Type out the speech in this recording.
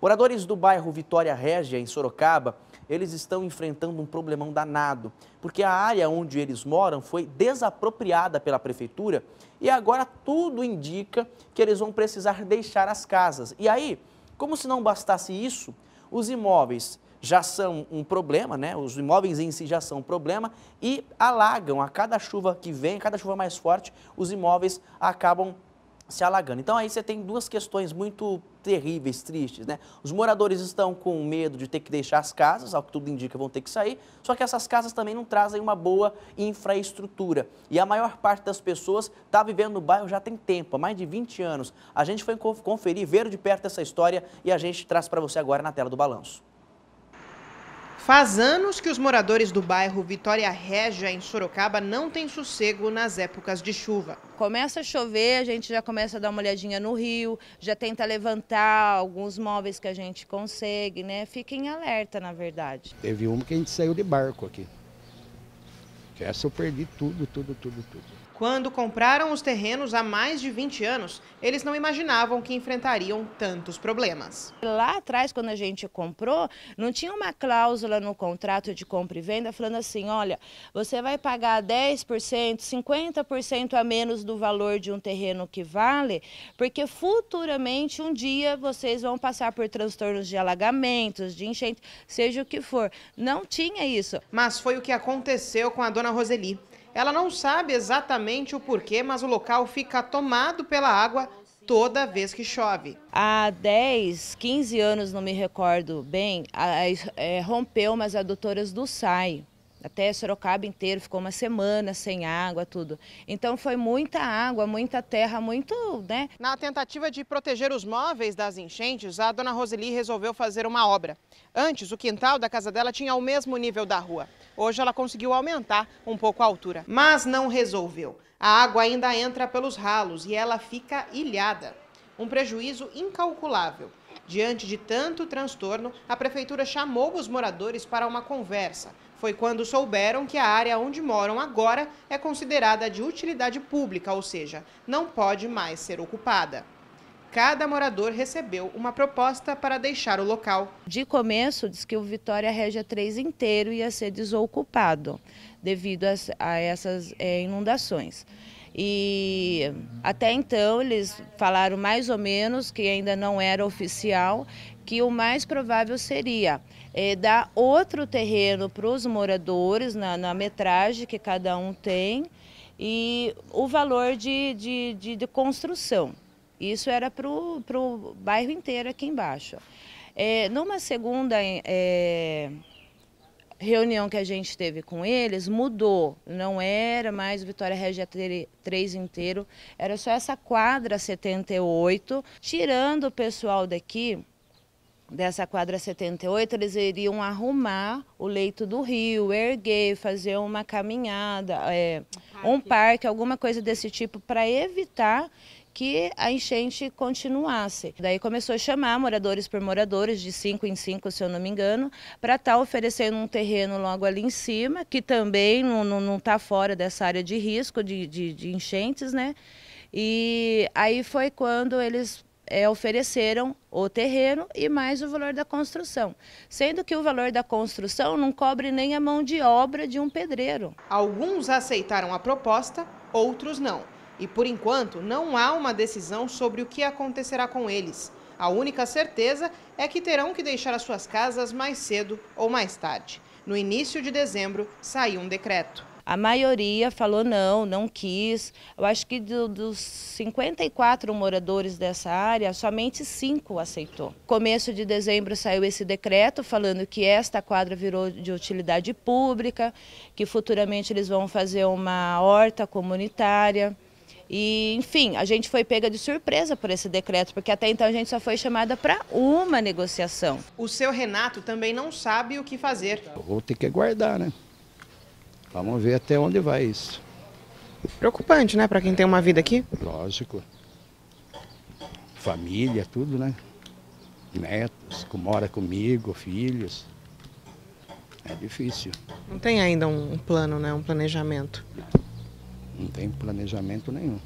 Moradores do bairro Vitória Régia, em Sorocaba, eles estão enfrentando um problemão danado, porque a área onde eles moram foi desapropriada pela prefeitura e agora tudo indica que eles vão precisar deixar as casas. E aí, como se não bastasse isso, os imóveis já são um problema, né? Os imóveis em si já são um problema e alagam a cada chuva que vem, a cada chuva mais forte, os imóveis acabam se alagando. Então aí você tem duas questões muito terríveis, tristes, né? Os moradores estão com medo de ter que deixar as casas, ao que tudo indica vão ter que sair, só que essas casas também não trazem uma boa infraestrutura. E a maior parte das pessoas está vivendo no bairro já tem tempo, há mais de 20 anos. A gente foi conferir, ver de perto essa história e a gente traz para você agora na tela do Balanço. Faz anos que os moradores do bairro Vitória Régia, em Sorocaba, não têm sossego nas épocas de chuva. Começa a chover, a gente já começa a dar uma olhadinha no rio, já tenta levantar alguns móveis que a gente consegue, né? Fica em alerta, na verdade. Teve uma que a gente saiu de barco aqui. Essa eu perdi tudo, tudo, tudo, tudo. Quando compraram os terrenos há mais de 20 anos, eles não imaginavam que enfrentariam tantos problemas. Lá atrás, quando a gente comprou, não tinha uma cláusula no contrato de compra e venda falando assim: olha, você vai pagar 10%, 50% a menos do valor de um terreno que vale, porque futuramente um dia vocês vão passar por transtornos de alagamentos, de enchente, seja o que for. Não tinha isso. Mas foi o que aconteceu com a dona Roseli. Ela não sabe exatamente o porquê, mas o local fica tomado pela água toda vez que chove. Há 10, 15 anos, não me recordo bem, é, rompeu umas adutoras do SAI. Até Sorocaba inteiro ficou uma semana sem água, tudo. Então foi muita água, muita terra, muito, né? Na tentativa de proteger os móveis das enchentes, a dona Roseli resolveu fazer uma obra. Antes, o quintal da casa dela tinha o mesmo nível da rua. Hoje ela conseguiu aumentar um pouco a altura, mas não resolveu. A água ainda entra pelos ralos e ela fica ilhada. Um prejuízo incalculável. Diante de tanto transtorno, a prefeitura chamou os moradores para uma conversa. Foi quando souberam que a área onde moram agora é considerada de utilidade pública, ou seja, não pode mais ser ocupada. Cada morador recebeu uma proposta para deixar o local. De começo, diz que o Vitória Régia 3 inteiro ia ser desocupado devido a, essas eh, inundações. E até então eles falaram mais ou menos que ainda não era oficial que o mais provável seria é, dar outro terreno para os moradores na, na, metragem que cada um tem e o valor de, de, de, de construção. Isso era para o bairro inteiro aqui embaixo. É, numa segunda é, reunião que a gente teve com eles mudou. Não era mais Vitória Regia 3 inteiro, era só essa quadra 78. Tirando o pessoal daqui, dessa quadra 78, eles iriam arrumar o leito do rio, erguer, fazer uma caminhada, é, um, parque. um parque, alguma coisa desse tipo, para evitar que a enchente continuasse. Daí começou a chamar moradores por moradores, de cinco em cinco, se eu não me engano, para estar tá oferecendo um terreno logo ali em cima, que também não está fora dessa área de risco de, de, de enchentes, né? E aí foi quando eles é, ofereceram o terreno e mais o valor da construção, sendo que o valor da construção não cobre nem a mão de obra de um pedreiro. Alguns aceitaram a proposta, outros não. E por enquanto, não há uma decisão sobre o que acontecerá com eles. A única certeza é que terão que deixar as suas casas mais cedo ou mais tarde. No início de dezembro, saiu um decreto. A maioria falou não, não quis. Eu acho que do, dos 54 moradores dessa área, somente cinco aceitou. Começo de dezembro saiu esse decreto falando que esta quadra virou de utilidade pública, que futuramente eles vão fazer uma horta comunitária. E, enfim, a gente foi pega de surpresa por esse decreto, porque até então a gente só foi chamada para uma negociação. O seu Renato também não sabe o que fazer. Vou ter que aguardar, né? Vamos ver até onde vai isso. Preocupante, né, para quem tem uma vida aqui? Lógico. Família, tudo, né? Netos, que mora comigo, filhos. É difícil. Não tem ainda um plano, né? Um planejamento. Não tem planejamento nenhum.